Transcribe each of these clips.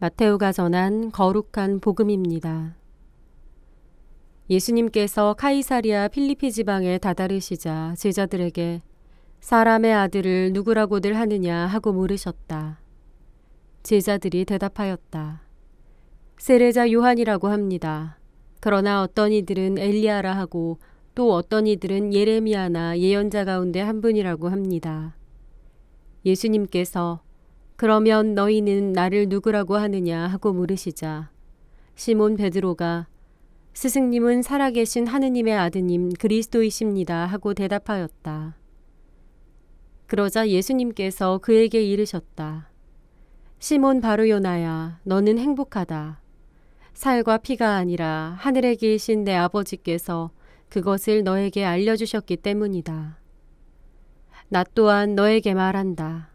마테오가 전한 거룩한 복음입니다. 예수님께서 카이사리아 필리피 지방에 다다르시자 제자들에게 사람의 아들을 누구라고들 하느냐 하고 물으셨다. 제자들이 대답하였다. 세례자 요한이라고 합니다. 그러나 어떤 이들은 엘리아라 하고 또 어떤 이들은 예레미야나 예언자 가운데 한 분이라고 합니다. 예수님께서 그러면 너희는 나를 누구라고 하느냐 하고 물으시자 시몬 베드로가 스승님은 살아계신 하느님의 아드님 그리스도이십니다 하고 대답하였다. 그러자 예수님께서 그에게 이르셨다. 시몬 바르요나야 너는 행복하다. 살과 피가 아니라 하늘에 계신 내 아버지께서 그것을 너에게 알려주셨기 때문이다. 나 또한 너에게 말한다.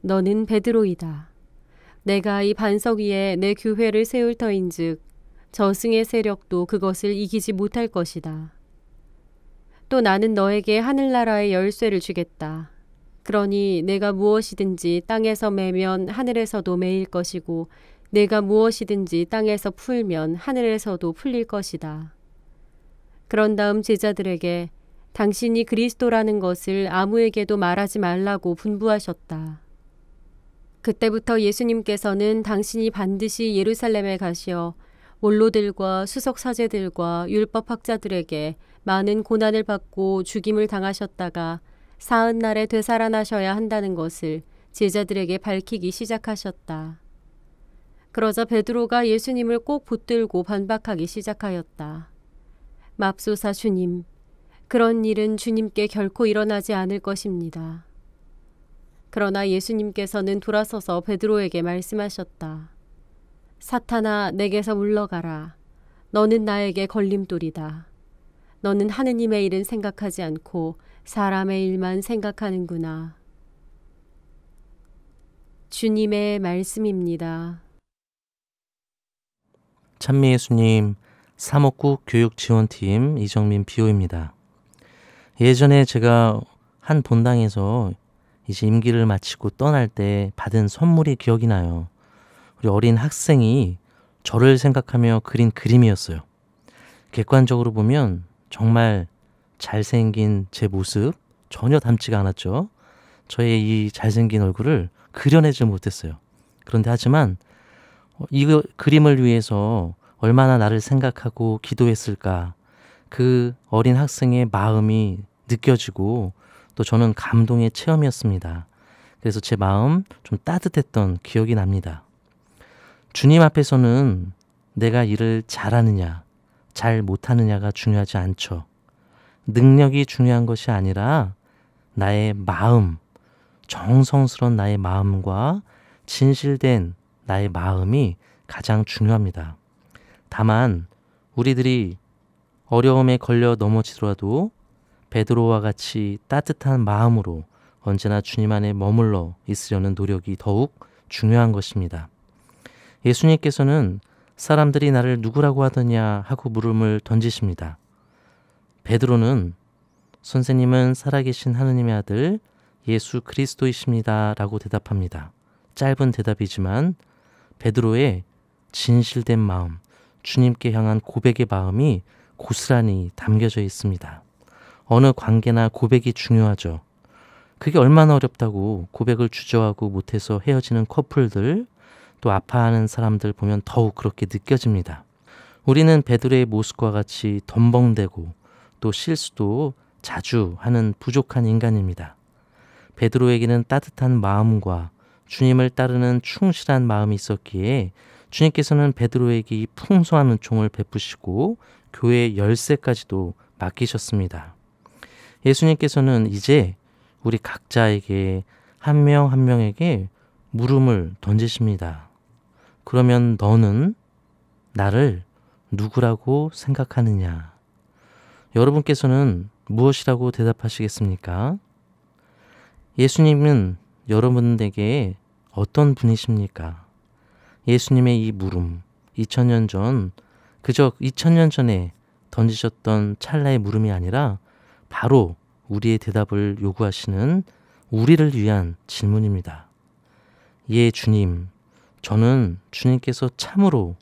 너는 베드로이다. 내가 이 반석 위에 내 교회를 세울 터인즉 저승의 세력도 그것을 이기지 못할 것이다. 또 나는 너에게 하늘나라의 열쇠를 주겠다. 그러니 내가 무엇이든지 땅에서 매면 하늘에서도 매일 것이고 내가 무엇이든지 땅에서 풀면 하늘에서도 풀릴 것이다. 그런 다음 제자들에게 당신이 그리스도라는 것을 아무에게도 말하지 말라고 분부하셨다. 그때부터 예수님께서는 당신이 반드시 예루살렘에 가시어 원로들과 수석 사제들과 율법 학자들에게 많은 고난을 받고 죽임을 당하셨다가 사흔 날에 되살아나셔야 한다는 것을 제자들에게 밝히기 시작하셨다. 그러자 베드로가 예수님을 꼭 붙들고 반박하기 시작하였다. 맙소사 주님, 그런 일은 주님께 결코 일어나지 않을 것입니다. 그러나 예수님께서는 돌아서서 베드로에게 말씀하셨다. 사탄아 내게서 물러가라. 너는 나에게 걸림돌이다. 너는 하느님의 일은 생각하지 않고 사람의 일만 생각하는구나. 주님의 말씀입니다. 찬미 예수님, 사목국 교육지원팀 이정민 비호입니다. 예전에 제가 한 본당에서 이제 임기를 마치고 떠날 때 받은 선물이 기억이 나요. 우리 어린 학생이 저를 생각하며 그린 그림이었어요. 객관적으로 보면 정말 잘생긴 제 모습 전혀 닮지가 않았죠. 저의 이 잘생긴 얼굴을 그려내지 못했어요. 그런데 하지만 어, 이 그림을 위해서 얼마나 나를 생각하고 기도했을까 그 어린 학생의 마음이 느껴지고 또 저는 감동의 체험이었습니다. 그래서 제 마음 좀 따뜻했던 기억이 납니다. 주님 앞에서는 내가 일을 잘하느냐, 잘 못하느냐가 중요하지 않죠. 능력이 중요한 것이 아니라 나의 마음, 정성스런 나의 마음과 진실된 나의 마음이 가장 중요합니다. 다만 우리들이 어려움에 걸려 넘어지더라도 베드로와 같이 따뜻한 마음으로 언제나 주님 안에 머물러 있으려는 노력이 더욱 중요한 것입니다. 예수님께서는 사람들이 나를 누구라고 하더냐 하고 물음을 던지십니다. 베드로는 선생님은 살아계신 하느님의 아들 예수 그리스도이십니다. 라고 대답합니다. 짧은 대답이지만 베드로의 진실된 마음, 주님께 향한 고백의 마음이 고스란히 담겨져 있습니다. 어느 관계나 고백이 중요하죠. 그게 얼마나 어렵다고 고백을 주저하고 못해서 헤어지는 커플들 또 아파하는 사람들 보면 더욱 그렇게 느껴집니다. 우리는 베드로의 모습과 같이 덤벙대고 또 실수도 자주 하는 부족한 인간입니다. 베드로에게는 따뜻한 마음과 주님을 따르는 충실한 마음이 있었기에 주님께서는 베드로에게 풍성한 은총을 베푸시고 교회 열쇠까지도 맡기셨습니다. 예수님께서는 이제 우리 각자에게 한 명한 한 명에게 물음을 던지십니다. 그러면 너는 나를 누구라고 생각하느냐? 여러분께서는 무엇이라고 대답하시겠습니까? 예수님은 여러분에게 어떤 분이십니까? 예수님의 이 물음, 2000년 전, 그저 2000년 전에 던지셨던 찰나의 물음이 아니라 바로 우리의 대답을 요구하시는 우리를 위한 질문입니다. 예, 주님. 저는 주님께서 참으로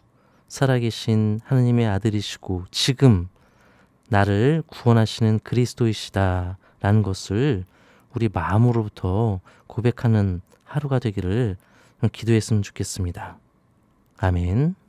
살아계신 하느님의 아들이시고 지금 나를 구원하시는 그리스도이시다라는 것을 우리 마음으로부터 고백하는 하루가 되기를 기도했으면 좋겠습니다. 아멘.